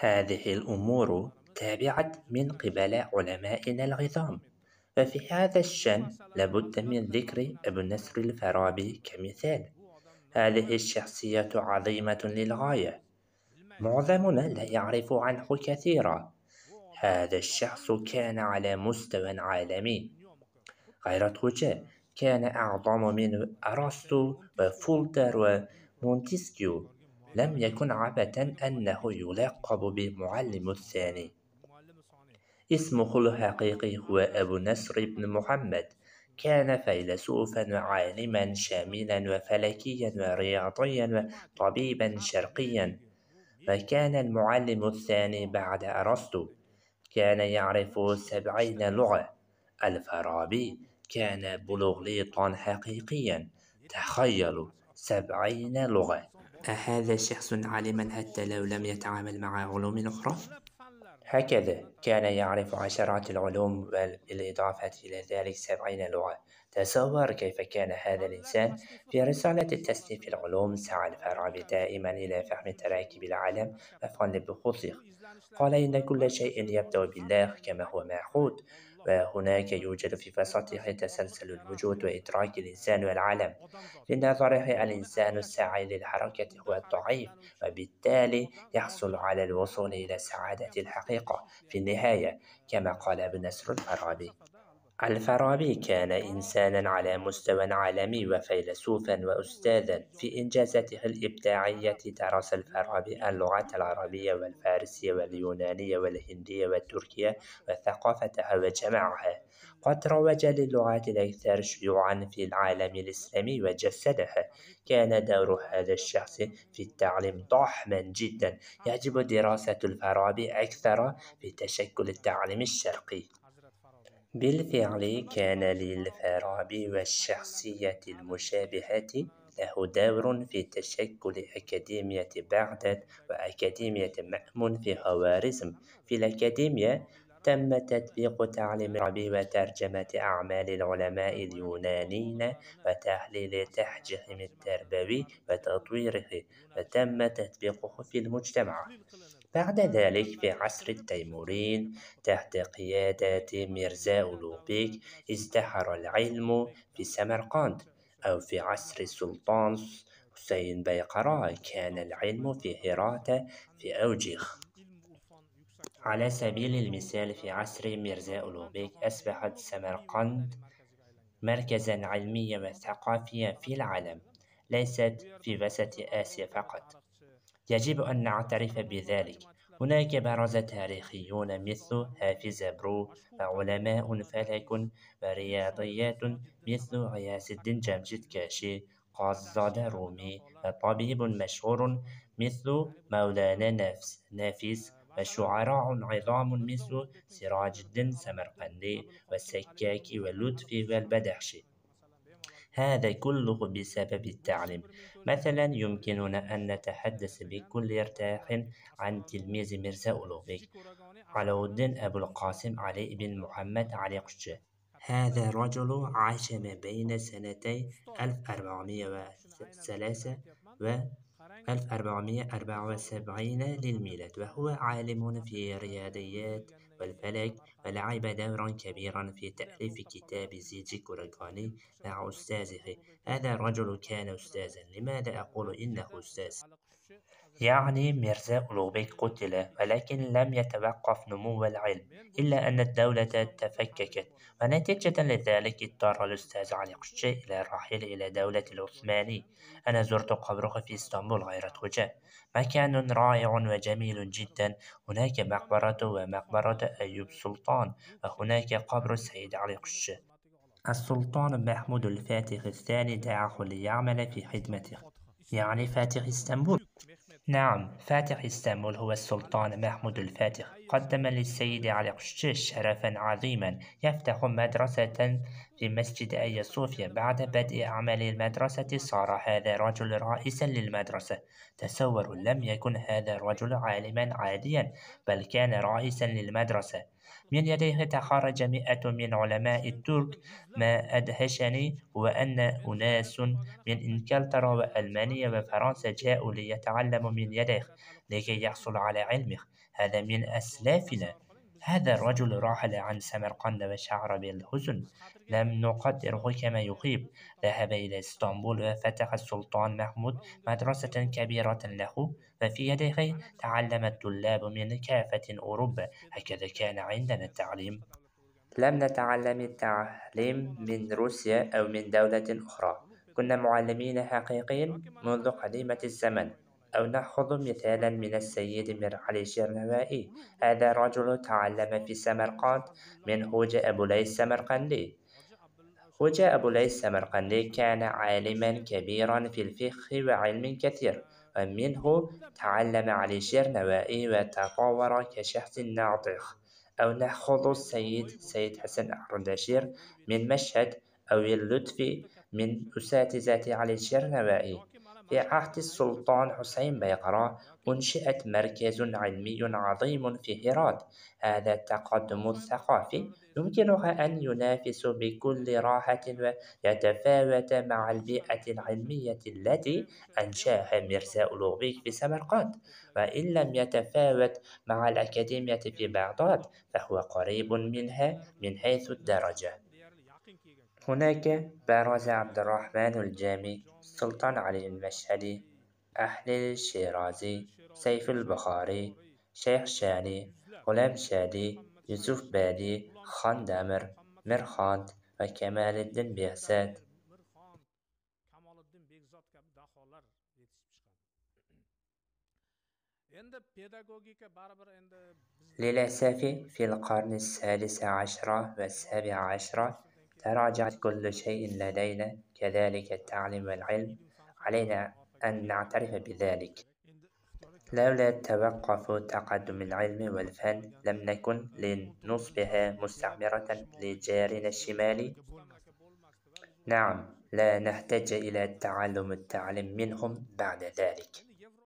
هذه الأمور تابعت من قبل علمائنا العظام ففي هذا الشأن لابد من ذكر أبو نصر الفارابي كمثال هذه الشخصية عظيمة للغاية معظمنا لا يعرف عنه كثيرا هذا الشخص كان على مستوى عالمي غير توجه كان أعظم من أرسطو وفولتر ومونتسكيو لم يكن عبثا أنه يلقب بالمعلم الثاني اسمه الحقيقي هو أبو نصر بن محمد كان فيلسوفا وعالما شاملا وفلكيا ورياضيا وطبيبا شرقيا وكان المعلم الثاني بعد أرسطو كان يعرف سبعين لغة الفارابي كان بلغليطا حقيقيا تخيلوا سبعين لغة أهذا شخص عالما حتى لو لم يتعامل مع علوم أخرى؟ هكذا كان يعرف عشرات العلوم بالإضافة إلى ذلك سبعين لغة تصور كيف كان هذا الإنسان في رسالة في العلوم سعى الفارابي دائما إلى فهم تراكب العالم مفعولا بخصوصه قال إن كل شيء يبدأ بالله كما هو معهود وهناك يوجد في فسطه تسلسل الوجود وإدراك الإنسان والعالم لنظره الإنسان الساعي للحركة هو الضعيف وبالتالي يحصل على الوصول إلى سعادة الحقيقة في النهاية كما قال ابن نسر الفارابي الفارابي كان إنسانًا على مستوى عالمي وفيلسوفًا وأستاذًا. في إنجازاته الإبداعية درس الفارابي اللغات العربية والفارسية واليونانية والهندية والتركية وثقافتها وجمعها قد روج للغات الأكثر شيوعًا في العالم الإسلامي وجسدها كان دور هذا الشخص في التعليم ضخما جدا يجب دراسة الفارابي أكثر في تشكل التعليم الشرقي بالفعل كان للفارابي والشخصية المشابهة له دور في تشكل أكاديمية بغداد وأكاديمية مأمون في خوارزم في الأكاديمية تم تطبيق تعليم العربي وترجمة أعمال العلماء اليونانيين وتحليل تحجهم التربوي وتطويره وتم تطبيقه في المجتمع بعد ذلك في عصر التيمورين تحت قيادة ميرزا أولوبيك ازدهر العلم في سمرقند أو في عصر السلطان حسين بيقراء كان العلم في هرات في أوجه على سبيل المثال في عصر ميرزا أولوبيك أصبحت سمرقند مركزا علميا وثقافيا في العالم ليست في وسط آسيا فقط يجب أن نعترف بذلك هناك برز تاريخيون مثل حافظ برو وعلماء فلك ورياضيات مثل عياس الدين جمجد كاشي قصاد رومي وطبيب مشهور مثل مولانا نفس نافس وشعراء عظام مثل سراج الدين سمرقندي والسكاكي واللطفي والبدخشي هذا كله بسبب التعليم مثلا يمكننا أن نتحدث بكل ارتياح عن تلميذ ميرزا أولوبيك على الدين أبو القاسم علي بن محمد علي قشة هذا الرجل عاش ما بين سنتي 1403 و 1474 للميلاد وهو عالم في رياضيات والفلك فلعب دورا كبيرا في تأليف كتاب زيجي كوراغاني مع أستاذه هذا الرجل كان أستاذا لماذا أقول إنه أستاذ يعني ميرزا أولوغبيك قتل ولكن لم يتوقف نمو العلم إلا أن الدولة تفككت ونتيجة لذلك اضطر الأستاذ علي قشي إلى الرحيل إلى دولة العثماني أنا زرت قبره في اسطنبول غير خوجة مكان رائع وجميل جدا هناك مقبرة ومقبرة أيوب سلطان وهناك قبر السيد علي قشي السلطان محمود الفاتح الثاني دعاه ليعمل في خدمته يعني فاتح اسطنبول نعم فاتح اسطنبول هو السلطان محمود الفاتح قدم للسيد علي قشتش شرفا عظيما يفتح مدرسة في مسجد أي صوفيا بعد بدء عمل المدرسة صار هذا الرجل رئيسا للمدرسة تصور لم يكن هذا الرجل عالما عاديا بل كان رئيسا للمدرسة من يديه تخرج مئة من علماء الترك ما أدهشني هو أن أناس من إنكلترا وألمانيا وفرنسا جاءوا ليتعلموا من يديه لكي يحصل على علمه هذا من أسلافنا هذا الرجل راحل عن سمرقند وشعر بالحزن لم نقدره كما يخيب ذهب إلى اسطنبول وفتح السلطان محمود مدرسة كبيرة له وفي يديه تعلم الطلاب من كافة أوروبا هكذا كان عندنا التعليم لم نتعلم التعليم من روسيا أو من دولة أخرى كنا معلمين حقيقيين منذ قديمة الزمن أو نأخذ مثالا من السيد مير علي الشرنوائي هذا رجل تعلم في سمرقند من هوجة أبو ليس سمرقندي هوجة أبو ليس سمرقندي كان عالما كبيرا في الفقه وعلم كثير ومنه تعلم علي الشرنوائي وتطور كشخص ناطق أو نأخذ السيد سيد حسن أردشير من مشهد أو اللطفي من أساتذة علي الشرنوائي في عهد السلطان حسين بيقرا أنشئت مركز علمي عظيم في هرات هذا التقدم الثقافي يمكنها أن ينافس بكل راحة ويتفاوت مع البيئة العلمية التي أنشاها ميرزا لوبيك في سمرقند وإن لم يتفاوت مع الأكاديمية في بغداد فهو قريب منها من حيث الدرجة هناك برز عبد الرحمن الجامي سلطان علي المشهدي أحلل الشيرازي سيف البخاري شيخ شاني غلام شادي يوسف بادي خان دامر مرخات وكمال الدين بيهسات للأسف في القرن السادس عشر والسابع عشر تراجعت كل شيء لدينا كذلك التعليم والعلم علينا أن نعترف بذلك لولا توقف تقدم العلم والفن لم نكن لنصبح مستعمرة لجارنا الشمالي نعم لا نحتاج إلى تعلم التعليم منهم بعد ذلك